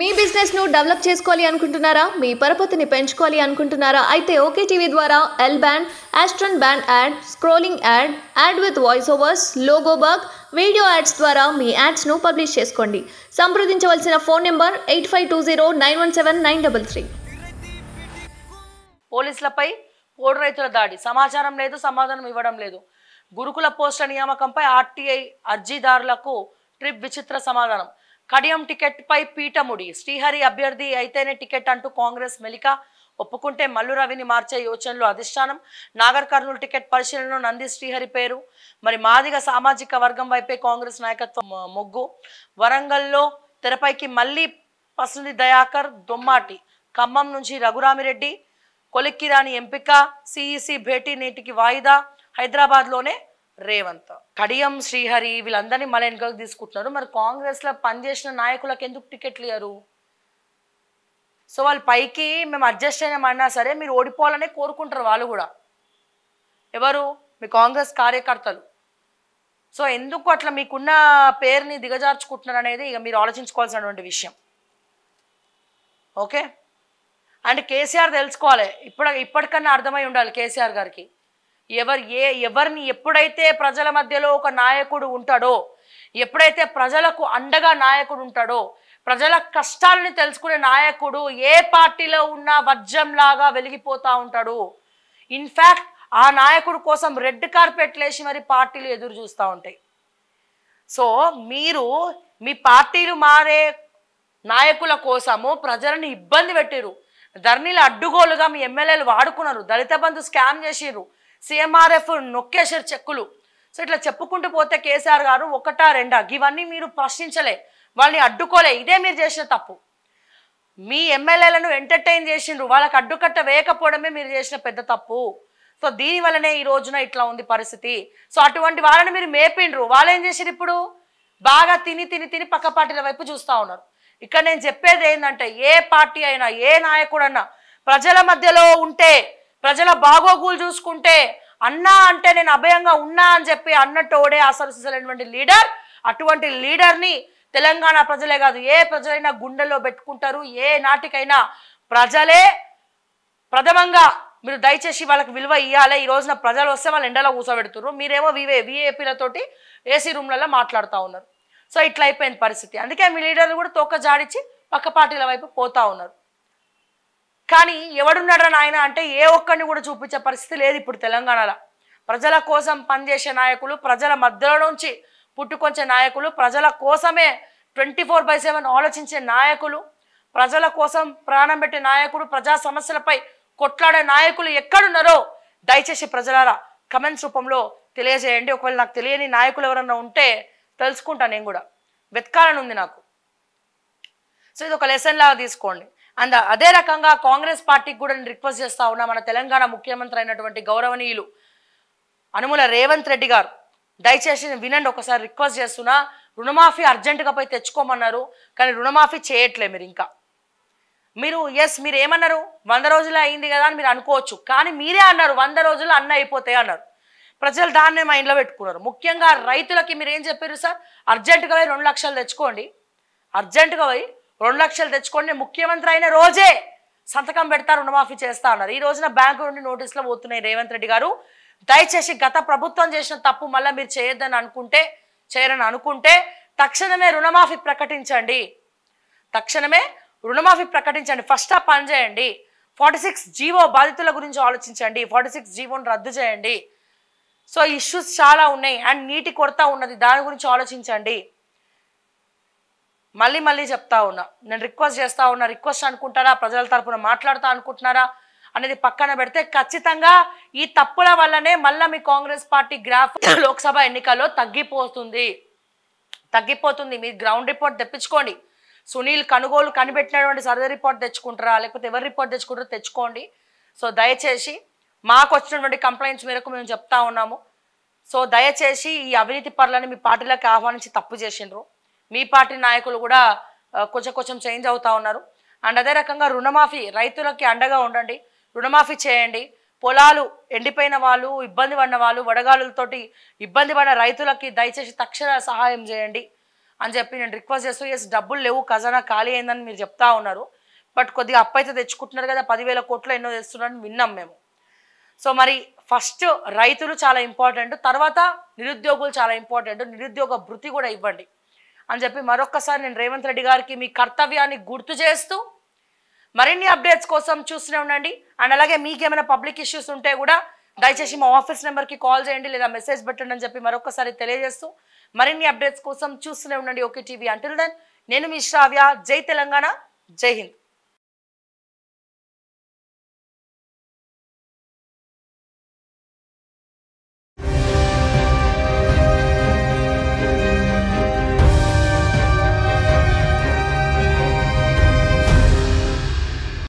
మీ బిజినెస్ను డెవలప్ చేసుకోవాలి అనుకుంటున్నారా మీ పరపతిని పెంచుకోవాలి అనుకుంటున్నారా అయితే ఓకే టీవీ ద్వారా ఎల్ బ్యాండ్ యాస్ట్రన్ band ad scrolling ad ad with voice overs logo video ads ద్వారా మీ యాడ్స్ను పబ్లిష్ చేసుకోండి సంప్రదించవలసిన phone number eight five two zero nine one seven nine double three పోలీసులపై పోడు రైతుల దాడి సమాచారం లేదు సమాధానం ఇవ్వడం లేదు గురుకుల పోస్టుల నియామకంపై ఆర్టీఐ అర్జీదారులకు ట్రిప్ విచిత్ర సమాధానం కడియం టికెట్పై పీఠముడి శ్రీహరి అభ్యర్థి అయితేనే టికెట్ అంటూ కాంగ్రెస్ మెలిక ఒప్పుకుంటే మల్లు రవిని మార్చే యోచనలో అధిష్టానం నాగర్ కర్నూలు టికెట్ పరిశీలన నంది శ్రీహరి పేరు మరి మాదిగ సామాజిక వర్గం వైపే కాంగ్రెస్ నాయకత్వం మొగ్గు వరంగల్లో తెరపైకి మళ్ళీ పసుని దయాకర్ దొమ్మాటి ఖమ్మం నుంచి రఘురామిరెడ్డి కొలిక్కిరాని ఎంపిక సిఈసి భేటీ నేటికి వాయిదా హైదరాబాద్లోనే రేవంత్ కడియం శ్రీహరి వీళ్ళందరినీ మళ్ళీ వెనుకకు తీసుకుంటున్నారు మరి కాంగ్రెస్లో పనిచేసిన నాయకులకు ఎందుకు టికెట్లు ఇయ్యరు సో వాళ్ళు పైకి మేము అడ్జస్ట్ అయినామన్నా సరే మీరు ఓడిపోవాలనే కోరుకుంటారు వాళ్ళు కూడా ఎవరు మీ కాంగ్రెస్ కార్యకర్తలు సో ఎందుకు అట్లా మీకున్న పేరుని దిగజార్చుకుంటున్నారు అనేది ఇక మీరు ఆలోచించుకోవాల్సినటువంటి విషయం ఓకే అండ్ కేసీఆర్ తెలుసుకోవాలి ఇప్పుడు ఇప్పటికన్నా అర్థమై ఉండాలి కేసీఆర్ గారికి ఎవరు ఏ ఎవరిని ఎప్పుడైతే ప్రజల మధ్యలో ఒక నాయకుడు ఉంటాడో ఎప్పుడైతే ప్రజలకు అండగా నాయకుడు ఉంటాడో ప్రజల కష్టాలని తెలుసుకునే నాయకుడు ఏ పార్టీలో ఉన్న వజ్రంలాగా వెలిగిపోతూ ఉంటాడు ఇన్ఫ్యాక్ట్ ఆ నాయకుడు కోసం రెడ్ కార్పెట్ లేచి మరి పార్టీలు ఎదురు చూస్తూ ఉంటాయి సో మీరు మీ పార్టీలు మారే నాయకుల కోసము ప్రజలను ఇబ్బంది పెట్టారు ధర్నీలు అడ్డుగోలుగా మీ ఎమ్మెల్యేలు వాడుకున్నారు దళిత బంధు స్కామ్ చేసిరు సిఎంఆర్ఎఫ్ నొక్కేశారు చెక్కులు సో ఇట్లా చెప్పుకుంటూ పోతే కేసీఆర్ గారు ఒకటా రెండా ఇవన్నీ మీరు ప్రశ్నించలే వాళ్ళని అడ్డుకోలే ఇదే మీరు చేసిన తప్పు మీ ఎమ్మెల్యేలను ఎంటర్టైన్ చేసిండ్రు వాళ్ళకి అడ్డుకట్ట వేయకపోవడమే మీరు చేసిన పెద్ద తప్పు సో దీని వల్లనే ఈ రోజున ఇట్లా ఉంది పరిస్థితి సో అటువంటి వాళ్ళని మీరు మేపిండ్రు వాళ్ళు ఏం చేసిరు ఇప్పుడు బాగా తిని తిని తిని పక్క పార్టీల వైపు చూస్తూ ఉన్నారు ఇక్కడ నేను చెప్పేది ఏంటంటే ఏ పార్టీ అయినా ఏ నాయకుడన్నా ప్రజల మధ్యలో ఉంటే ప్రజల బాగోగులు చూసుకుంటే అన్నా అంటే నేను అభయంగా ఉన్నా అని చెప్పి అన్నట్టోడే ఆశంసించలేనటువంటి లీడర్ అటువంటి లీడర్ని తెలంగాణ ప్రజలే కాదు ఏ ప్రజలైనా గుండెల్లో పెట్టుకుంటారు ఏ నాటికైనా ప్రజలే ప్రథమంగా మీరు దయచేసి వాళ్ళకి విలువ ఇవ్వాలి ఈ రోజున ప్రజలు వస్తే వాళ్ళు ఎండలో కూర్చోబెడుతున్నారు మీరేమో వివే విఏపీలతోటి ఏసీ రూమ్లలో మాట్లాడుతూ ఉన్నారు సో ఇట్లా అయిపోయిన పరిస్థితి అందుకే మీ లీడర్లు కూడా తోక జాడించి పక్క పార్టీల వైపు పోతా ఉన్నారు కానీ ఎవడున్నాడరా నాయన అంటే ఏ ఒక్కరిని కూడా చూపించే పరిస్థితి లేదు ఇప్పుడు తెలంగాణలో ప్రజల కోసం పనిచేసే నాయకులు ప్రజల మధ్యలో నుంచి పుట్టుకొచ్చే నాయకులు ప్రజల కోసమే ట్వంటీ ఫోర్ బై సెవెన్ ఆలోచించే నాయకులు ప్రజల కోసం ప్రాణం పెట్టే నాయకుడు ప్రజా సమస్యలపై కొట్లాడే నాయకులు ఎక్కడున్నారో దయచేసి ప్రజలారా కమెంట్స్ రూపంలో తెలియజేయండి ఒకవేళ నాకు తెలియని నాయకులు ఎవరన్నా ఉంటే తెలుసుకుంటాను నేను కూడా వెతకాలని ఉంది నాకు సో ఇది ఒక లెసన్ లాగా తీసుకోండి అండ్ అదే రకంగా కాంగ్రెస్ పార్టీకి కూడా నేను రిక్వెస్ట్ చేస్తా ఉన్నా మన తెలంగాణ ముఖ్యమంత్రి అయినటువంటి గౌరవనీయులు అనుమల రేవంత్ రెడ్డి గారు దయచేసి వినండి ఒకసారి రిక్వెస్ట్ చేస్తున్నా రుణమాఫీ అర్జెంటుగా పోయి తెచ్చుకోమన్నారు కానీ రుణమాఫీ చేయట్లేదు మీరు ఇంకా మీరు ఎస్ మీరు ఏమన్నారు వంద రోజులు అయింది కదా అని మీరు అనుకోవచ్చు కానీ మీరే అన్నారు వంద రోజులు అన్న అయిపోతాయి అన్నారు ప్రజలు దాన్నే ఇంట్లో పెట్టుకున్నారు ముఖ్యంగా రైతులకి మీరు ఏం చెప్పారు సార్ అర్జెంటుగా పోయి రెండు లక్షలు తెచ్చుకోండి అర్జెంటుగా పోయి రెండు లక్షలు తెచ్చుకోండి ముఖ్యమంత్రి అయిన రోజే సంతకం పెడతా రుణమాఫీ చేస్తా ఉన్నారు ఈ రోజున బ్యాంకు నుండి నోటీసులు పోతున్నాయి రేవంత్ రెడ్డి గారు దయచేసి గత ప్రభుత్వం చేసిన తప్పు మళ్ళీ మీరు చేయొద్దని అనుకుంటే చేయరని అనుకుంటే తక్షణమే రుణమాఫీ ప్రకటించండి తక్షణమే రుణమాఫీ ప్రకటించండి ఫస్ట్ ఆ పని చేయండి ఫార్టీ సిక్స్ జీవో బాధితుల గురించి ఆలోచించండి ఫార్టీ సిక్స్ జీవోని రద్దు చేయండి సో ఇష్యూస్ చాలా ఉన్నాయి అండ్ నీటి కొరత ఉన్నది దాని గురించి ఆలోచించండి మళ్ళీ మళ్ళీ చెప్తా ఉన్నా నేను రిక్వెస్ట్ చేస్తా ఉన్నా రిక్వెస్ట్ అనుకుంటారా ప్రజల తరపున మాట్లాడుతా అనుకుంటున్నారా అనేది పక్కన పెడితే ఖచ్చితంగా ఈ తప్పుల వల్లనే మళ్ళీ మీ కాంగ్రెస్ పార్టీ గ్రాఫ్ లోక్సభ ఎన్నికల్లో తగ్గిపోతుంది తగ్గిపోతుంది మీరు గ్రౌండ్ రిపోర్ట్ తెప్పించుకోండి సునీల్ కనుగోలు కనిపెట్టినటువంటి సర్వే రిపోర్ట్ తెచ్చుకుంటారా లేకపోతే ఎవరి రిపోర్ట్ తెచ్చుకుంటారో తెచ్చుకోండి సో దయచేసి మాకు వచ్చినటువంటి కంప్లైంట్స్ మేరకు మేము చెప్తా ఉన్నాము సో దయచేసి ఈ అవినీతి పనులని మీ పార్టీలకు ఆహ్వానించి తప్పు చేసిండ్రు మీ పార్టీ నాయకులు కూడా కొంచెం కొంచెం చేంజ్ అవుతా ఉన్నారు అండ్ అదే రకంగా రుణమాఫీ రైతులకి అండగా ఉండండి రుణమాఫీ చేయండి పొలాలు ఎండిపోయిన వాళ్ళు ఇబ్బంది పడిన వాళ్ళు వడగాలులతోటి ఇబ్బంది పడిన రైతులకి దయచేసి తక్షణ సహాయం చేయండి అని చెప్పి నేను రిక్వెస్ట్ చేస్తూ ఎస్ డబ్బులు లేవు ఖజానా ఖాళీ అయిందని మీరు చెప్తా ఉన్నారు బట్ కొద్దిగా అప్పైతే తెచ్చుకుంటున్నారు కదా పదివేల కోట్లు ఎన్నో తెస్తున్నారని విన్నాం మేము సో మరి ఫస్ట్ రైతులు చాలా ఇంపార్టెంట్ తర్వాత నిరుద్యోగులు చాలా ఇంపార్టెంట్ నిరుద్యోగ భృతి కూడా ఇవ్వండి అని చెప్పి మరొక్కసారి నేను రేవంత్ రెడ్డి గారికి మీ కర్తవ్యాన్ని గుర్తు చేస్తూ మరిన్ని అప్డేట్స్ కోసం చూస్తూనే ఉండండి అండ్ అలాగే మీకేమైనా పబ్లిక్ ఇష్యూస్ ఉంటే కూడా దయచేసి మా ఆఫీస్ నెంబర్కి కాల్ చేయండి లేదా మెసేజ్ పెట్టండి అని చెప్పి మరొకసారి తెలియజేస్తూ మరిన్ని అప్డేట్స్ కోసం చూస్తూనే ఉండండి ఓకే టీవీ అంటిల్ దెన్ నేను మీ శ్రావ్య జై తెలంగాణ జై హింద్